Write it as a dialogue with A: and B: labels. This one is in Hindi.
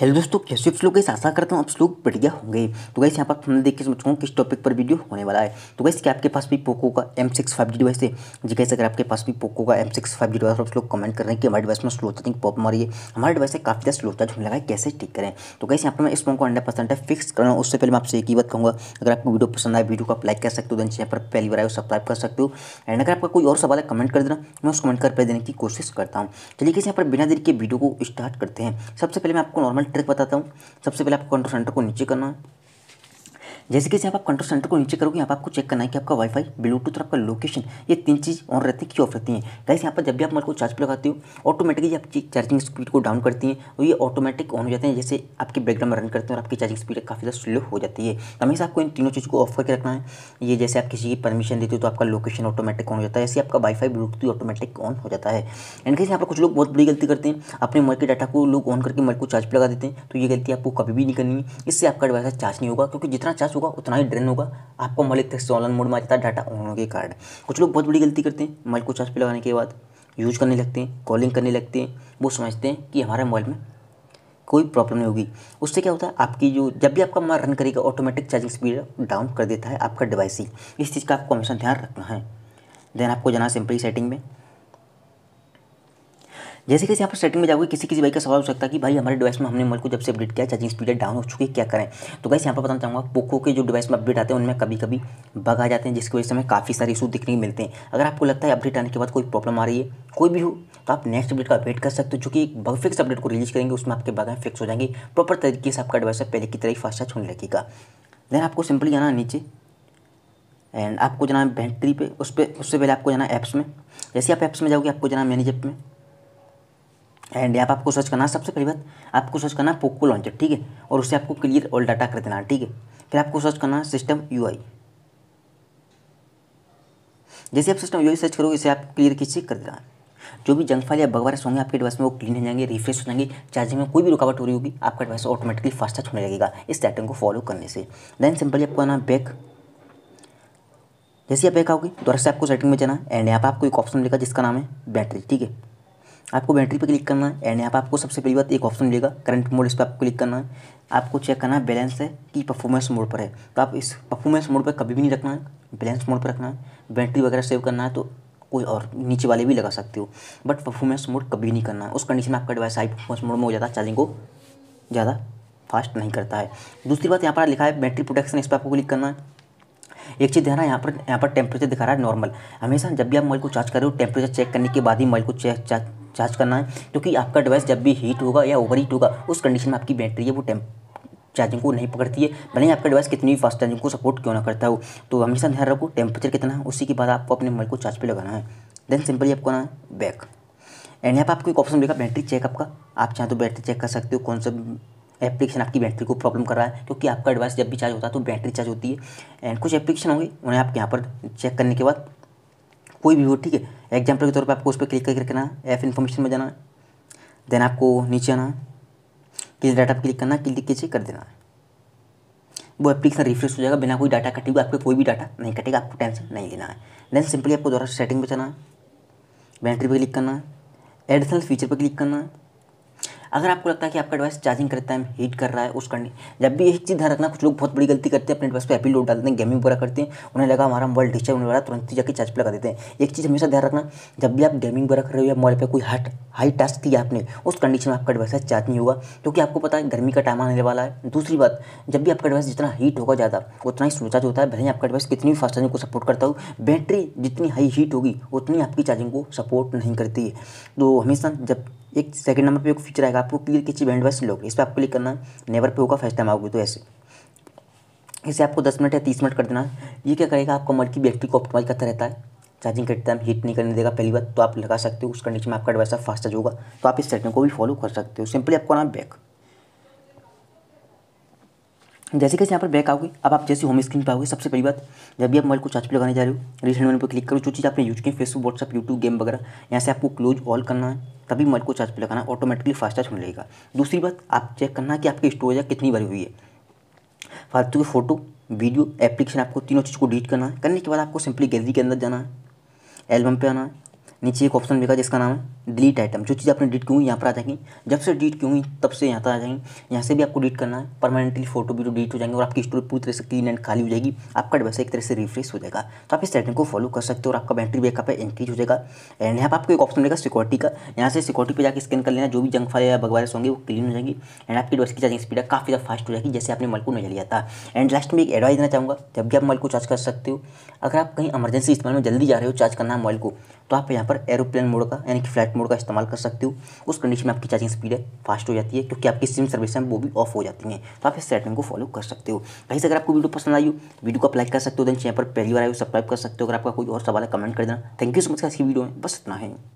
A: हेलो दोस्तों कैसे आप लोग आशा करता हूँ आप लोग बढ़िया होंगे तो वैसे यहाँ पर हमने देख के समझ चुका हूँ किस टॉपिक पर वीडियो होने वाला है तो वैसे कि आपके पास भी पोको का M six five G device है जी कैसे अगर आपके पास भी पोको का M six five G device आप लोग कमेंट कर रहे हैं कि हमारे डिवाइस में स्लो चार्जिंग पॉप मारिए हमारे डिवाइस से काफ़ी ज़्यादा स्लो चार्ज होने लगा है कैसे ठीक करें तो कैसे यहाँ पर मैं इस फोन को हंड्रेड परसेंट फिक्स कर रहा हूँ उससे पहले मैं आपसे एक ही बात कहूँगा अगर आपको वीडियो पसंद आए वीडियो को आप लाइक कर सकते हो दिन यहाँ पर पहली बार आए सब्सक्राइब कर सकते हो एंड अगर आपका कोई और सवाल है कमेंट कर देना मैं उस कमेंट कर पे देने की कोशिश करता हूँ चलिए कैसे यहाँ पर बिना देर के वीडियो को स्टार्ट करते हैं सबसे पहले मैं आपको नॉर्मल ट्रिक बताता हूँ सबसे पहले आपको कंट्रोल सेंटर को नीचे करना है जैसे कि आप कंट्रोल सेंटर को नीचे करोगे यहाँ पर आपको चेक करना है कि आपका वाईफाई ब्लूटूथ और आपका लोकेशन ये तीन चीज़ ऑन रहती है क्यों ऑफ रहती है कैसे यहाँ पर जब भी आप मोबाइल को चार्ज पर लगाते हो ऑटोमेटिकली आपकी चार्जिंग स्पीड को डाउन करती है और ये ऑटोमेटिक ऑन हो जाते हैं जैसे आपके बैकग्राउंड रन करते हैं और आपकी चार्जिंग स्पीड काफ़ी ज़्यादा स्लो हो जाती है हमेशा आपको इन तीनों चीज़ को ऑफ करके रखना है ये जैसे आप किसी की परमिशन देते हो तो आपका लोकेशन ऑटोमेटिक ऑन हो जाता है ऐसे आपका वाईफाई ब्लूटूथ ऑटोमेटिक ऑन हो जाता है एंड कैसे यहाँ पर कुछ लोग बहुत बड़ी गलती करते हैं अपने मोबाइल के डाटा को लोग ऑन करके मोबाइल को चार्ज पर लगा देते हैं तो ये गलती आपको कभी भी नहीं करनी है इससे आपका डिवाइस चार्ज नहीं होगा क्योंकि जितना चार्ज पास होगा उतना ही ड्रेन होगा आपको मलिक तक सोलन मोड में आ जाता है डाटा ऑन होने के कारण कुछ लोग बहुत बड़ी गलती करते हैं मोबाइल को चार्ज पे लगाने के बाद यूज करने लगते हैं कॉलिंग करने लगते हैं वो समझते हैं कि हमारे मोबाइल में कोई प्रॉब्लम नहीं होगी उससे क्या होता है आपकी जो जब भी आपका मोबाइल रन करेगा ऑटोमेटिक चार्जिंग स्पीड डाउन कर देता है आपका डिवाइस ही इस चीज़ का आपको हमेशा ध्यान रखना है देन आपको जाना सिंपली सेटिंग में जैसे जैसे आप सेटिंग में जाओगे किसी किसी भाई का सवाल हो सकता है कि भाई हमारे डिवाइस में हमने मोबाइल को जब से अपडेट किया चार्जिंग स्पीड डाउन हो चुकी है क्या करें तो गैस यहाँ पर बताना चाहूँगा पोको के जो डिवाइस में अपडेट आते हैं उनमें कभी कभी बग आ जाते हैं जिसकी वजह से हमें काफ़ी सारे इशू दिखने मिलते हैं अगर आपको लगता है अपडेट आने के बाद कोई प्रॉब्लम आ रही है कोई भी हो तो आप नेक्स्ट अपडेट का वेट कर सकते हो चूँकि एक बग फिक्स अपडेट को रिलीज करेंगे उसमें आपके बगैर फिक्स हो जाएंगे प्रॉपर तरीके से आपका डिवाइस पहले की तरह ही फास्ट चार्ज होने लगेगा देन आपको सिंपली जाना नीचे एंड आपको जाना है बैटरी पे उस पर उससे पहले आपको जाना ऐप्स में जैसे आप ऐप्स में जाओगे आपको जाना मैनेज में एंड यहाँ पर आपको सर्च करना सबसे पहली बात आपको सर्च करना पोको लॉन्चर ठीक है और उससे आपको क्लियर ऑल डाटा कर देना ठीक है फिर आपको सर्च करना सिस्टम यू जैसे आप सिस्टम यू सर्च करोगे इसे आप क्लियर की चेक कर देना जो भी जंक फाइल या बगवारस होंगे आपके डिवाइस में वो क्लीन हो जाएंगे रिफ्रेश हो जाएंगे चार्जिंग में कोई भी रुकावट हो रही होगी आपका डिवाइस ऑटोमेटिकली फास्ट चार्ज होने लगेगा इस सेटिंग को फॉलो करने से देन सिंपली आपको आना बैक जैसे आप बैक आओगे दोबारा से आपको सेटिंग में जाना एंड यहाँ पर आपको एक ऑप्शन मिलेगा जिसका नाम है बैटरी ठीक है आपको बैटरी पर क्लिक करना है एंड यहाँ पर आपको सबसे पहली बात एक ऑप्शन मिलेगा करंट मोड इस पर आपको क्लिक करना है आपको चेक करना है बैलेंस है कि परफॉर्मेंस मोड पर है तो आप इस परफॉर्मेंस मोड पर कभी भी नहीं रखना है बैलेंस मोड पर रखना है बैटरी वगैरह सेव करना है तो कोई और नीचे वाले भी लगा सकते हो बट परफॉर्मेंस मोड कभी नहीं करना है उस कंडीशन में आपका डिवाइस हाई परफॉर्मेंस मोड में हो जाता है चार्जिंग को ज़्यादा फास्ट नहीं करता है दूसरी बात यहाँ पर लिखा है बैटरी प्रोटेक्शन इस पर आपको क्लिक करना है एक चीज़ ध्यान है यहाँ पर यहाँ पर टेम्परेचर दिखा रहा है नॉर्मल हमेशा जब भी आप मोबाइल को चार्ज कर रहे हो टेम्परेचर चेक करने के बाद ही मोबाइल को चेक चार्ज करना है क्योंकि आपका डिवाइस जब भी हीट होगा या ओवर हीट होगा उस कंडीशन में आपकी बैटरी है वो टेम चार्जिंग को नहीं पकड़ती है भले ही आपका डिवाइस कितनी भी फास्ट चार्जिंग को सपोर्ट क्यों ना करता हो तो हमेशा ध्यान रखो टेम्परेचर कितना है उसी के बाद आपको अपने मोबाइल को चार्ज पे लगाना है देन सिंपली आपको आना है बैक एंड यहाँ पर आपको एक ऑप्शन मिलेगा बैटरी चेकअप का आप चाहे तो बैटरी चेक कर सकते हो कौन सा एप्लीकेशन आपकी बैटरी को प्रॉब्लम कर रहा है क्योंकि आपका डिवाइस जब भी चार्ज होता है तो बैटरी चार्ज होती है एंड कुछ एप्लीकेशन होंगे उन्हें आप यहाँ पर चेक करने के बाद कोई भी हो ठीक है एग्जाम्पल के तौर पर आपको उस पर क्लिक करके रखना है एफ इन्फॉर्मेशन में जाना देन आपको नीचे आना किस डाटा पर क्लिक करना क्लिक नीचे कर देना है वो एप्लीकेशन रिफ्रेश हो जाएगा बिना कोई डाटा कटेगा आपके कोई भी डाटा नहीं कटेगा आपको टेंशन नहीं लेना है देन सिंपली आपको दोबारा सेटिंग पर जाना है बैटरी पर क्लिक करना है एडिशनल फीचर पर क्लिक करना है अगर आपको लगता है कि आपका डिवाइस चार्जिंग करते टाइम हीट कर रहा है उस कंडी जब भी एक चीज़ ध्यान रखना कुछ लोग बहुत बड़ी गलती करते हैं अपने डिवाइस पर हैप्पी लोड डालते हैं गेमिंग पूरा करते हैं उन्हें लगा हमारा मोबाइल डिस्चार्ज होने वाला तुरंत ही जाकर चार्ज पर लगा देते हैं एक चीज़ हमेशा ध्यान रखना जब भी आप गेमिंग वगैरह कर रहे हो या मोबाइल पर कोई हाट हाई टास्क किया आपने उस कंडीशन में आपका डिवाइस चार्ज नहीं होगा क्योंकि आपको पता है गर्मी का टाइम आने वाला है दूसरी बात जब भी आपका डिवाइस जितना हीट होगा ज़्यादा उतना ही स्लो चार्ज होता है भले ही आपका डिवाइस कितनी भी फास्ट चार्जिंग को सपोर्ट करता हो बैटरी जितनी हाई हीट होगी उतनी आपकी चार्जिंग को सपोर्ट नहीं करती है तो हमेशा जब एक सेकंड नंबर पे एक फीचर आएगा आपको क्लियर किसी बैंड वाइज लोग इस पर आपको क्लिक करना नेवर पे होगा फर्स्ट टाइम आओगे तो ऐसे इसे आपको दस मिनट या तीस मिनट कर देना ये क्या करेगा आपका मल्टी बैटरी को ऑप्टिमाइज करता रहता है चार्जिंग करते टाइम हीट नहीं करने देगा पहली बार तो आप लगा सकते हो उस कंडीशन में आपका डिवाइस फास्ट चार्ज होगा तो आप इस सेटिंग को भी फॉलो कर सकते हो सिंपली आपको आना बैक जैसे कैसे यहाँ पर बैक आओगे अब आप जैसे होम स्क्रीन पर आओगे सबसे पहली बात जब भी आप मोबाइल को चार्ज पे लगाने जा रहे हो रिसेंट मोबाइल पर क्लिक करो जो चीज़ आपने यूज की फेसबुक व्हाट्सअप यूट्यूब गेम वगैरह यहाँ से आपको क्लोज ऑल करना है तभी मोबाइल को चार्ज पे लगाना ऑटोमेटिकली फास्ट चार्ज होने लगेगा दूसरी बात आप चेक करना कि आपकी स्टोरेज कितनी बारी हुई है फालतू की फ़ोटो वीडियो एप्लीकेशन आपको तीनों चीज़ को डिलीट करना है करने के बाद आपको सिंपली गैलरी के अंदर जाना है एल्बम पर आना है नीचे एक ऑप्शन मिलेगा जिसका नाम है डिलीट आइटम जो चीज़ आपने डिलीट की हुई यहाँ पर आ जाएंगी जब से डिलीट की हुई तब से यहाँ पर आ जाएंगी यहाँ से भी आपको डिलीट करना है परमानेंटली फोटो वीडियो डिलीट हो जाएंगे और आपकी स्टोरी पूरी तरह से क्लीन एंड खाली हो जाएगी आपका डिवाइस एक तरह से रिफ्रेश हो जाएगा तो आप इस आइटम को फॉलो कर सकते हो और आपका बैटरी बैकअप है इंक्रीज हो जाएगा एंड यहाँ पर आपको एक ऑप्शन मिलेगा सिक्योरिटी का यहाँ से सिक्योरिटी पर जाकर स्कैन कर लेना जो भी जंक फाइल या बगवायरस होंगे वो क्लीन हो जाएंगे एंड आपकी डिवाइस की चार्जिंग स्पीड काफ़ी ज़्यादा फास्ट हो जाएगी जैसे आपने मल को नजर लिया था एंड लास्ट में एक एडवाइस देना चाहूँगा जब भी आप मल को चार्ज कर सकते हो अगर आप कहीं एमरजेंसी इस्तेमाल में जल्दी जा रहे हो चार्ज करना है मोबाइल को तो आप यहाँ पर पर एरोप्लेन मोड का यानी कि फ्लैट मोड का इस्तेमाल कर सकते हो उस कंडीशन में आपकी चार्जिंग स्पीड है फास्ट हो जाती है क्योंकि आपकी सिम सर्विस है वो भी ऑफ हो जाती है तो आप इस सेटिंग को फॉलो कर सकते हो कहीं से अगर आपको वीडियो पसंद आई हो वीडियो को अपलाइक कर सकते हो देन चैनल पर पहली बार आए सब्सक्राइब कर सकते हो अगर आपका कोई और सवाल है कमेंट कर देना थैंक यू सो मच का इसकी वीडियो में बस इतना है